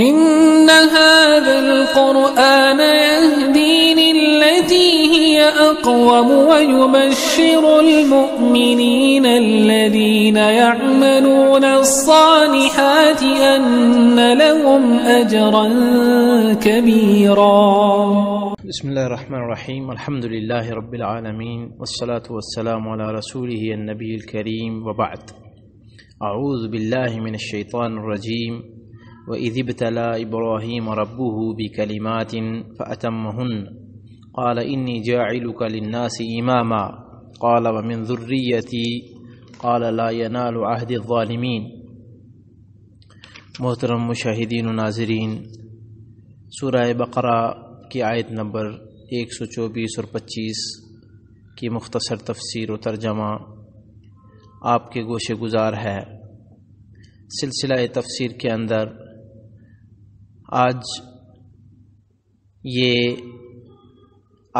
إن هذا القرآن يهدي للتي هي أقوم ويبشر المؤمنين الذين يعملون الصالحات أن لهم أجرا كبيرا بسم الله الرحمن الرحيم الحمد لله رب العالمين والصلاة والسلام على رسوله النبي الكريم وبعد أعوذ بالله من الشيطان الرجيم وإذ ابتلى إبراهيم ربه بكلمات فأتمهن قال إني جاعلك للناس إماما قال ومن ذريتي قال لا ينال عهد الظالمين محترم मोहतरम मुशाहिदीन नाजरीन सूरह बकरा की आयत नंबर 124 और 25 مختصر تفسیر و ترجمہ آپ کے گوشے گزار ہے سلسلہ تفسیر کے اندر आज ये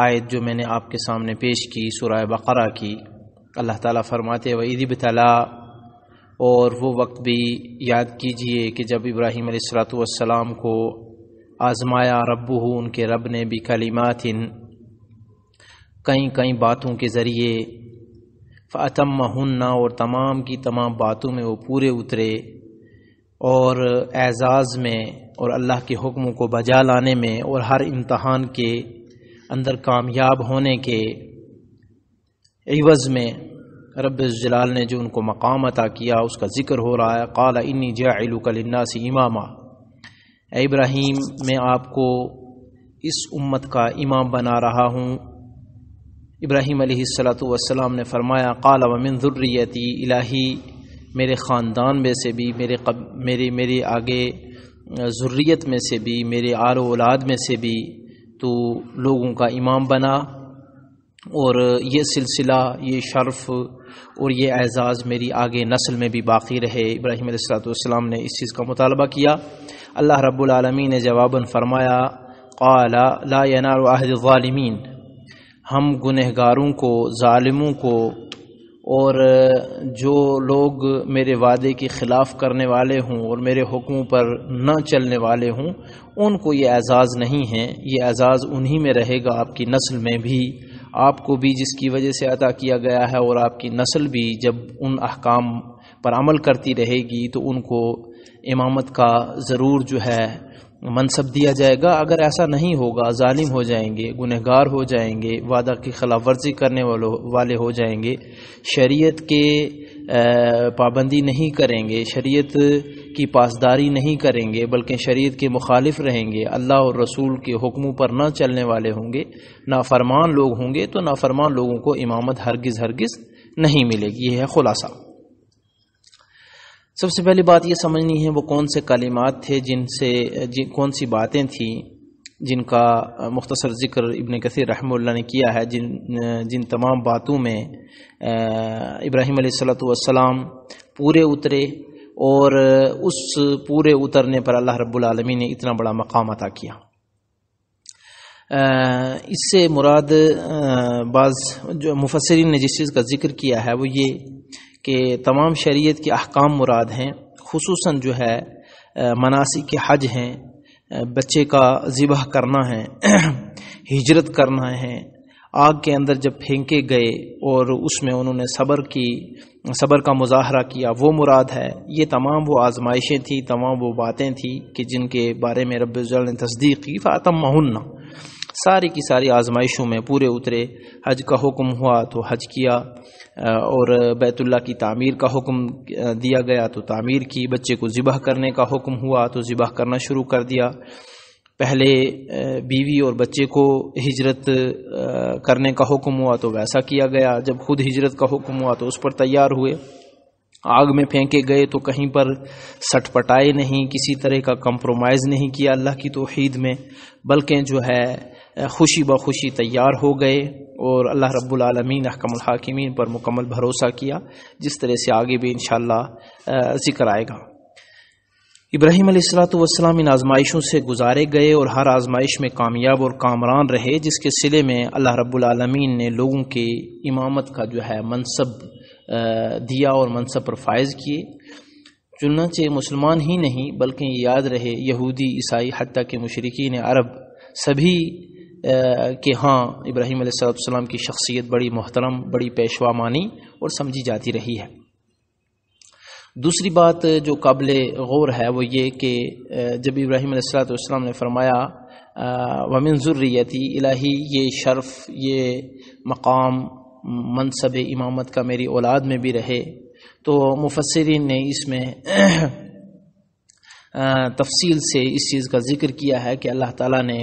आयत जो मैंने आपके सामने पेश की सराय बकरा की अल्लाह ताला फरमाते वईदी बतला और वो वक्त भी याद कीजिए कि जब इब्राहिम सलाम को आज़माया रबू उनके रब ने भी कलिमात इन कई कई बातों के ज़रिए फ़तम हन्ना और तमाम की तमाम बातों में वो पूरे उतरे और एज़ाज़ में और अल्लाह के हुक्मों को बजा लाने में और हर इम्तहान के अंदर कामयाब होने के एवज़ में रब जलाल ने जो उनको मकाम अता किया उसका ज़िक्र हो रहा है काला इन्नी जालुकलन्नासी इमामा इब्राहिम मैं आपको इस उम्मत का इमाम बना रहा हूँ इब्राहिम सलाम ने फरमाया काला वमिन ज़ुर्रियती इलाही मेरे ख़ानदान में से भी मेरे कब मेरे मेरे आगे ज़ुर्रियत में से भी मेरे आल औलाद में से भी तो लोगों का इमाम बना और ये सिलसिला ये शर्फ और ये एज़ाज़ मेरी आगे नस्ल में भी बाकी रहे इब्राहिम सलाम ने इस चीज़ का मुतालबा किया अल्लाह रब्लमी ने जवाबन फरमाया वालमीन ला यनार हम गुनहगारों को ालमों को और जो लोग मेरे वादे के ख़िलाफ़ करने वाले हों और मेरे हुक्मों पर न चलने वाले हों उनको ये एज़ाज़ नहीं है ये एज़ाज़ उन्हीं में रहेगा आपकी नस्ल में भी आपको भी जिसकी वजह से अदा किया गया है और आपकी नस्ल भी जब उन अहकाम पर अमल करती रहेगी तो उनको इमामत का ज़रूर जो है मनसब दिया जाएगा अगर ऐसा नहीं होगा ालिम हो जाएंगे गुनहगार हो जाएंगे वादा की खिलाफ वर्जी करने वालों वाले हो जाएंगे शरीयत के पाबंदी नहीं करेंगे शरीयत की पासदारी नहीं करेंगे बल्कि शरीयत के मुखालिफ रहेंगे अल्लाह और रसूल के हुक्मों पर ना चलने वाले होंगे नाफरमान लोग होंगे तो नाफरमान लोगों को इमामत हरगज़ हरगज़ नहीं मिलेगी यह है खुलासा सबसे पहली बात ये समझनी है वो कौन से कलिमात थे जिनसे जिन कौन सी बातें थीं जिनका मुख्तसर ज़िक्र इबन कसर रहमुल्ला ने किया है जिन जिन तमाम बातों में इब्राहिम सलाम पूरे उतरे और उस पूरे उतरने पर अल्लाह रब्बुल रबालमी ने इतना बड़ा मकाम अता किया इससे मुराद बाज़ जो मुफसरीन ने जिस चीज़ का जिक्र किया है वो ये कि तमाम शरीयत के अहकाम मुराद हैं खूस जो है मनासी के हज हैं बच्चे का ज़िबह करना है हिजरत करना है आग के अंदर जब फेंके गए और उसमें उन्होंने सबर की सबर का मुजाहरा किया वो मुराद है ये तमाम वो आजमाइशें थी तमाम वो बातें थी कि जिनके बारे में रबल ने तस्दीक की फ़ातम महन्ना सारी की सारी आजमाइशों में पूरे उतरे हज का हुक्म हुआ तो हज किया और बैतुल्ला की तामीर का हुक्म दिया गया तो तामीर की बच्चे को ज़िबह करने का हुक्म हुआ तो ज़िबह करना शुरू कर दिया पहले बीवी और बच्चे को हिजरत करने का हुक्म हुआ तो वैसा किया गया जब खुद हिजरत का हुक्म हुआ तो उस पर तैयार हुए आग में फेंके गए तो कहीं पर सटपटाए नहीं किसी तरह का कंप्रोमाइज़ नहीं किया अल्लाह की तोहीद में बल्कि जो है खुशी ब खुशी तैयार हो गए और अल्लाह रब्बुल रबालमीन हकमल पर मुकम्मल भरोसा किया जिस तरह से आगे भी इन ज़िक्र आएगा इब्राहिम वसलाम इन आजमाइशों से गुजारे गए और हर आजमाइश में कामयाब और कामरान रहे जिसके सिले में अल्लाह रब्बुल ने लोगों के इमामत का जो है मनसब दिया और मनसब पर फायज़ किए चुनाचे मुसलमान ही नहीं बल्कि याद रहे यहूदी ईसाई हती के मशरकिन अरब सभी कि हाँ इब्राहिम सलाम की शख्सियत बड़ी मोहतरम बड़ी पेशवा मानी और समझी जाती रही है दूसरी बात जो काबिल गौर है वो ये कि जब इब्राहिम सलाम ने फरमाया वमिन इलाही ये शर्फ ये मकाम मनसब इमामत का मेरी औलाद में भी रहे तो मुफसरिन ने इसमें तफसील से इस चीज़ का जिक्र किया है कि अल्लाह ताला ने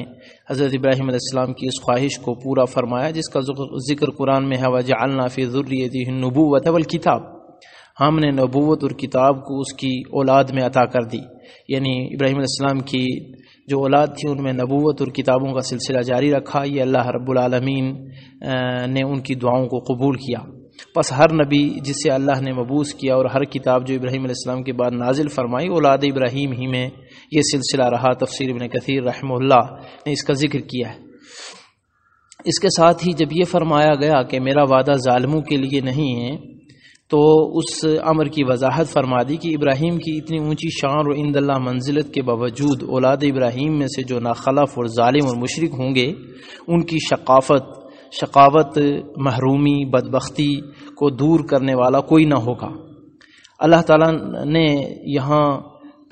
हज़रत इब्राहिम अलैहिस्सलाम की इस ख्वाहिश को पूरा फरमाया जिसका जिक्र कुरान में है वज अलनाफ़ी ज़ुर्रियत नबूत अवल किताब हमने नबूत और किताब को उसकी औलाद में अता कर दी यानी इब्राहिम अलैहिस्सलाम की जो औलाद थी उनमें नबूत और किताबों का सिलसिला जारी रखा ये अल्लाह रब्बुल रबालमीन ने उनकी दुआओं को कबूल किया बस हर नबी जिसे अल्लाह ने मबूस किया और हर किताब जो इब्राहिम के बाद नाजिल फरमाई औलाद इब्राहिम ही में यह सिलसिला रहा तफसर इबन कथीर रहमल्ला ने इसका जिक्र किया है इसके साथ ही जब यह फरमाया गया कि मेरा वादा ालमों के लिए नहीं है तो उस अमर की वजाहत फरमा दी कि इब्राहिम की इतनी ऊंची शान और इंदल्ला मंजिलत के बावजूद औलाद इब्राहिम में से जो नाखलफ और ालिम और मशरक होंगे उनकी शकाफ़त शकावत महरूमी बदबख्ती को दूर करने वाला कोई ना होगा अल्लाह ताला ने यहाँ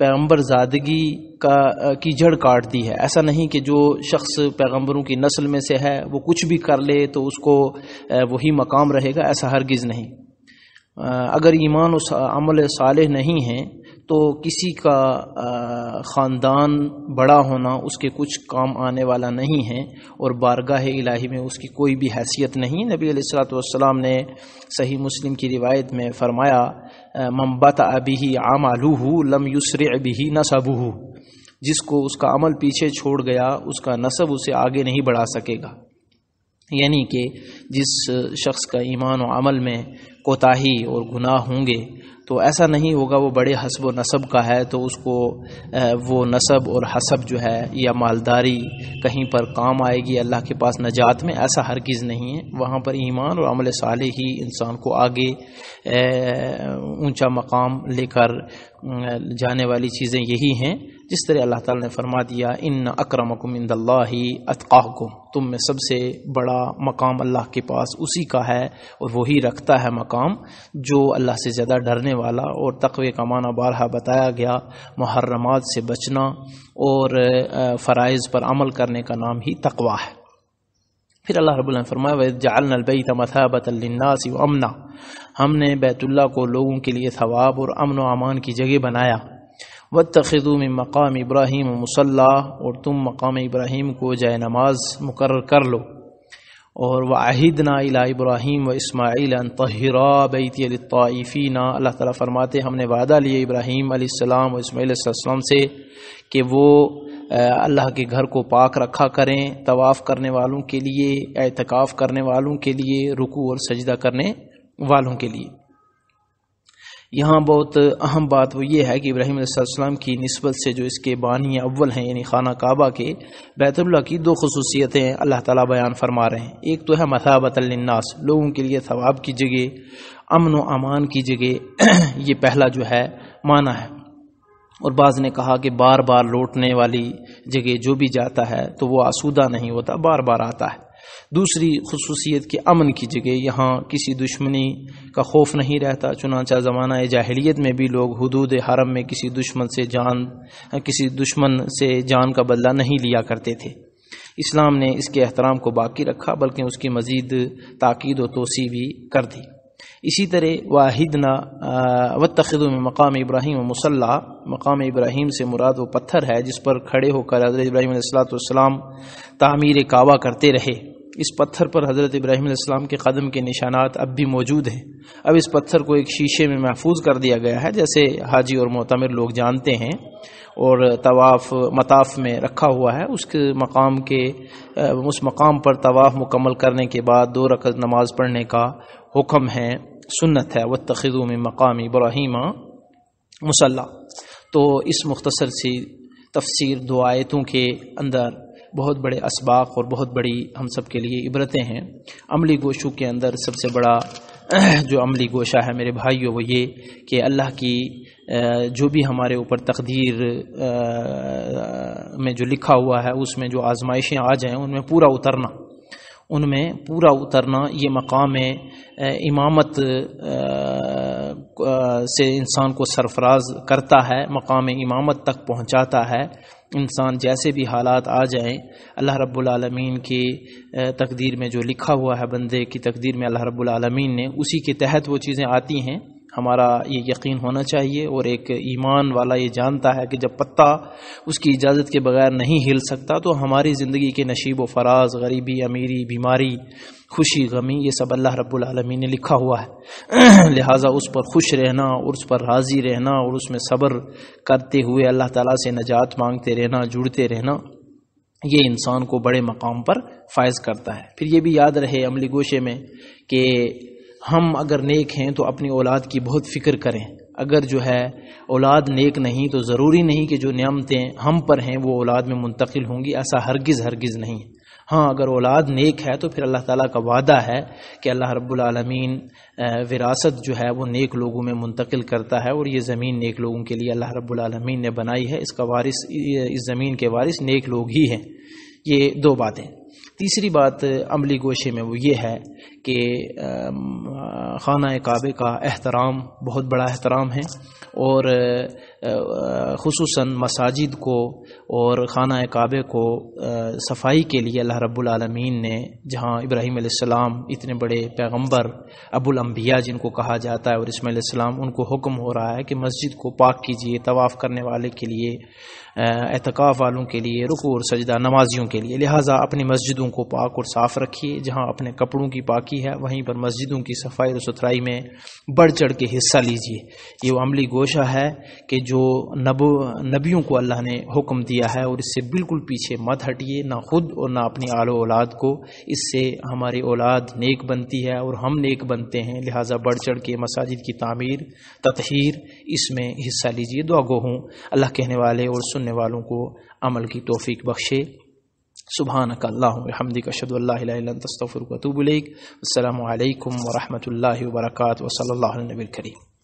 पैगंबर जादगी का की जड़ काट दी है ऐसा नहीं कि जो शख्स पैगंबरों की नस्ल में से है वो कुछ भी कर ले तो उसको वही मकाम रहेगा ऐसा हरगिज़ नहीं अगर ईमान और अमल साल नहीं है तो किसी का ख़ानदान बड़ा होना उसके कुछ काम आने वाला नहीं है और बारगाह इलाही में उसकी कोई भी हैसियत नहीं नबी सलाम ने सही मुस्लिम की रिवायत में फ़रमाया मम्बत अभी आम आलूहू लम युसर अभी हो जिसको उसका अमल पीछे छोड़ गया उसका नसब उसे आगे नहीं बढ़ा सकेगा यानी कि जिस शख्स का ईमान और अमल में कोताही और गुनाह होंगे तो ऐसा नहीं होगा वो बड़े हसब व नसब का है तो उसको वो नसब और हसब जो है या मालदारी कहीं पर काम आएगी अल्लाह के पास नजात में ऐसा हर चीज़ नहीं है वहाँ पर ईमान और अमल साले ही इंसान को आगे ऊंचा मकाम लेकर जाने वाली चीज़ें यही हैं जिस तरह अल्लाह ताला ने फरमा दिया इन अक्रमकुम ही अतकाकुम तुम में सबसे बड़ा मकाम अल्लाह के पास उसी का है और वही रखता है मकाम जो अल्लाह से ज़्यादा डरने वाला और तकवे का माना बारहा बताया गया मुहर्रमात से बचना और फ़रज़ पर अमल करने का नाम ही तकवा है फिर अल्लाह रबुल्ला ने फरमाया वजालबैत मथाबतनासी अमना हमने बैतुल्ला को लोगों के लिए सवाब और अमन व अमान की जगह बनाया व तखुम मकाम इब्राहिम मुसल्ला और तुम मकाम इब्राहिम को जाय नमाज मुकर कर लो और वाहिदना इला इब्राहिम व इसमाइल तहरा बैतफ़ीना अल्लाह ताला फरमाते हमने वादा लिया इब्राहिम अलैहिस्सलाम और इसमाइल से कि वो अल्लाह के घर को पाक रखा करें तवाफ़ करने वालों के लिए एतकाफ़ करने वालों के लिए रुकू और सजदा करने वालों के लिए यहाँ बहुत अहम बात वो ये है कि इब्राहिम अलैहिस्सलाम की नस्बत से जो इसके बानी अव्वल हैं यानी खाना काबा के बैतुल्ला की दो खसूसियतें अल्लाह ताला बयान फरमा रहे हैं एक तो है मसाबतनास लोगों के लिए सवाब की जगह अमन व अमान की जगह ये पहला जो है माना है और बाज़ ने कहा कि बार बार लौटने वाली जगह जो भी जाता है तो वो आसूदा नहीं होता बार बार आता है दूसरी खसूसियत के अमन की जगह यहाँ किसी दुश्मनी का खौफ नहीं रहता चुनाचा ज़माना जाहलीत में भी लोग हदूद हरम में किसी दुश्मन से जान किसी दुश्मन से जान का बदला नहीं लिया करते थे इस्लाम ने इसके एहतराम को बाकी रखा बल्कि उसकी मज़ीद ताक़द व तोसी भी कर दी इसी तरह वाहिदना व तखद में मकाम इब्राहिम मुसल्ला मकाम इब्राहिम से मुराद वो पत्थर है जिस पर खड़े होकर हजरत इब्राहिम सलाम तमीर कावा करते रहे इस पत्थर पर हज़रत इब्राहिम इस्लाम के कदम के निशानात अब भी मौजूद हैं अब इस पत्थर को एक शीशे में महफूज कर दिया गया है जैसे हाजी और मोतमिर लोग जानते हैं और तवाफ़ मताफ़ में रखा हुआ है उसके मकाम के उस मकाम पर तवाफ़ मुकम्मल करने के बाद दो रकत नमाज पढ़ने का हुक्म है सुन्नत है व तखिदूम मकाम इब्राहिम मुसल्ला तो इस मुख्तसर सी तफसीर दो आयतों के अंदर बहुत बड़े इसबाक और बहुत बड़ी हम सब के लिए इबरतें हैं अमली गोशों के अंदर सबसे बड़ा जो अमली गोशा है मेरे भाइयों वो ये कि अल्लाह की जो भी हमारे ऊपर तकदीर में जो लिखा हुआ है उसमें जो आजमाइशें आ जाएँ उनमें पूरा उतरना उनमें पूरा उतरना ये मकाम इमामत से इंसान को सरफराज करता है मकाम इमामत तक पहुंचाता है इंसान जैसे भी हालात आ जाएं अल्लाह रब्बुल रबालमीन की तकदीर में जो लिखा हुआ है बंदे की तकदीर में अल्लाह रब्बुल ने उसी के तहत वो चीज़ें आती हैं हमारा ये यकीन होना चाहिए और एक ईमान वाला ये जानता है कि जब पत्ता उसकी इजाज़त के बगैर नहीं हिल सकता तो हमारी ज़िंदगी के नशीब व फराज गरीबी अमीरी बीमारी खुशी गमी ये सब अल्लाह रब्बुल ने लिखा हुआ है लिहाजा उस पर खुश रहना और उस पर राज़ी रहना और उसमें सब्र करते हुए अल्लाह ताला से नजात मांगते रहना जुड़ते रहना ये इंसान को बड़े मकाम पर फायज़ करता है फिर ये भी याद रहे अमली गोशे में कि हम अगर नेक हैं तो अपनी औलाद की बहुत फ़िक्र करें अगर जो है औलाद नेक नहीं तो ज़रूरी नहीं कि जो नियमतें हम पर हैं वो औलाद में मुंतकिल होंगी ऐसा हरगिज़ हरगिज़ नहीं हाँ अगर औलाद नेक है तो फिर अल्लाह ताला का वादा है कि अल्लाह रब्बुल आलमीन विरासत जो है वो नेक लोगों में मुंतकिल करता है और ये ज़मीन नेक लोगों के लिए अल्लाह रब्बुल आलमीन ने बनाई है इसका वारिस इस ज़मीन के वारिस नेक लोग ही हैं ये दो बातें तीसरी बात अमली गोशे में वो ये है कि खाना काबे का एहतराम बहुत बड़ा एहतराम है और खसूस मसाजिद को और खाना काबे को सफाई के लिए अल्लाह रब्बुल ने जहाँ इब्राहीम इतने बड़े पैगम्बर अबुलम्बिया जिनको कहा जाता है और इसमाल उनको हुक्म हो रहा है कि मस्जिद को पाक कीजिए तवाफ़ करने वाले के लिए एहतक वालों के लिए रुकू और सजदा नमाजियों के लिए लिहाजा अपनी मस्जिद मस्जिदों को पाक और साफ रखिए जहां अपने कपड़ों की पाकी है वहीं पर मस्जिदों की सफाई और सुथराई में बढ़ चढ़ के हिस्सा लीजिए ये वो अमली गोशा है कि जो नब नबियों को अल्लाह ने हुक्म दिया है और इससे बिल्कुल पीछे मत हटिए ना खुद और ना अपनी आलो औलाद को इससे हमारी औलाद नेक बनती है और हम नेक बनते हैं लिहाजा बढ़ चढ़ के मसाजिद की तमीर ततहीर इसमें हिस्सा लीजिए दुआ गो हूँ अल्लाह कहने वाले और सुनने वालों को अमल की तोफ़ी बख्शे سبحانك اللهم وبحمدك أشهد أن لا إله إلا أنت أستغفرك وأتوب إليك والسلام عليكم ورحمة الله وبركاته وصلى الله على النبي الكريم